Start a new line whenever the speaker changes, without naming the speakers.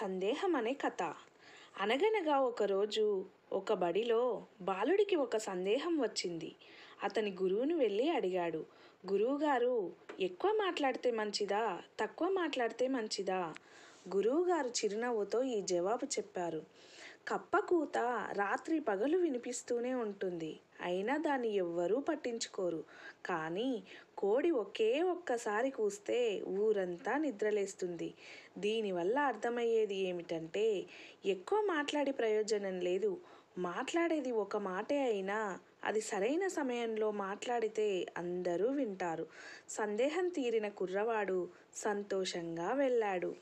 సందేహం అనే కథ అనగనగా ఒకరోజు ఒక బడిలో బాలుడికి ఒక సందేహం వచ్చింది అతని గురువును వెళ్ళి అడిగాడు గురువుగారు ఎక్కువ మాట్లాడితే మంచిదా తక్కువ మాట్లాడితే మంచిదా గురువుగారు చిరునవ్వుతో ఈ జవాబు చెప్పారు కప్పకూత రాత్రి పగలు వినిపిస్తూనే ఉంటుంది అయినా దాన్ని ఎవ్వరూ పట్టించుకోరు కానీ కోడి ఒకే ఒక్కసారి కూస్తే ఊరంతా నిద్రలేస్తుంది దీనివల్ల అర్థమయ్యేది ఏమిటంటే ఎక్కువ మాట్లాడే ప్రయోజనం లేదు మాట్లాడేది ఒక మాటే అయినా అది సరైన సమయంలో మాట్లాడితే అందరూ వింటారు సందేహం తీరిన కుర్రవాడు సంతోషంగా వెళ్ళాడు